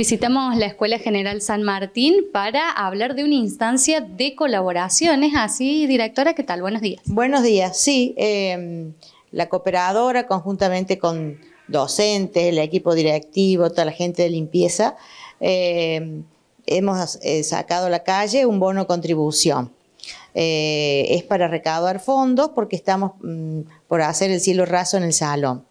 Visitamos la Escuela General San Martín para hablar de una instancia de colaboraciones. Así, directora, ¿qué tal? Buenos días. Buenos días, sí. Em, la cooperadora, conjuntamente con docentes, el equipo directivo, toda la gente de limpieza, em, hemos eh, sacado a la calle un bono contribución. Eh, es para recaudar fondos porque estamos mm, por hacer el cielo raso en el salón.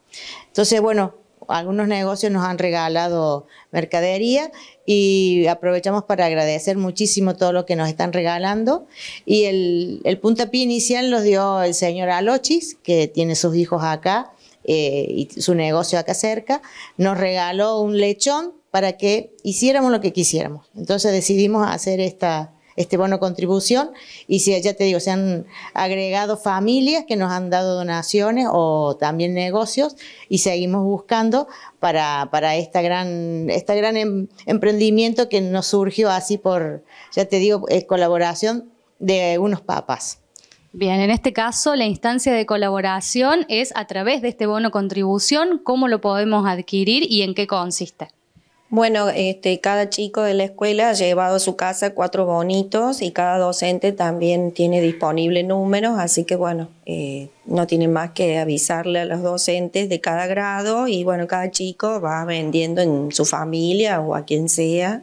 Entonces, bueno, algunos negocios nos han regalado mercadería y aprovechamos para agradecer muchísimo todo lo que nos están regalando. Y el, puntapié inicial lo dio el señor Alochis, que tiene sus hijos acá eh, y su negocio acá cerca. Nos regaló un lechón para que hiciéramos lo que quisiéramos. Entonces decidimos hacer esta este bono contribución. Y si ya te digo, se han agregado familias que nos han dado donaciones o también negocios y seguimos buscando para, para esta gran, esta gran em, emprendimiento que nos surgió así por, ya te digo, eh, colaboración de unos papas. Bien, en este caso la instancia de colaboración es a través de este bono contribución, cómo lo podemos adquirir y en qué consiste. Bueno, este, cada chico de la escuela ha llevado a su casa cuatro bonitos y cada docente también tiene disponible números, así que bueno, eh, no tiene más que avisarle a los docentes de cada grado y bueno, cada chico va vendiendo en su familia o a quien sea.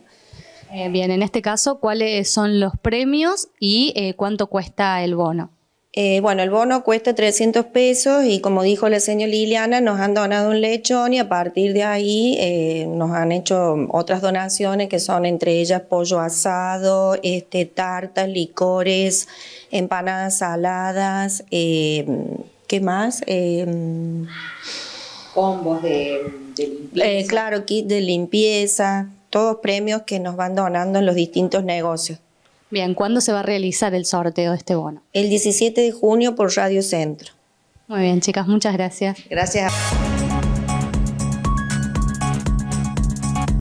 Eh, bien, en este caso, ¿cuáles son los premios y eh, cuánto cuesta el bono? Eh, bueno, el bono cuesta 300 pesos y como dijo la señora Liliana, nos han donado un lechón y a partir de ahí eh, nos han hecho otras donaciones que son entre ellas pollo asado, este, tartas, licores, empanadas saladas, eh, ¿qué más? Em, Combos de limpieza. claro, kit de limpieza, todos premios que nos van donando en los distintos negocios. Bien, ¿cuándo se va a realizar el sorteo de este bono? El 17 de junio por Radio Centro. Muy bien, chicas, muchas gracias. Gracias.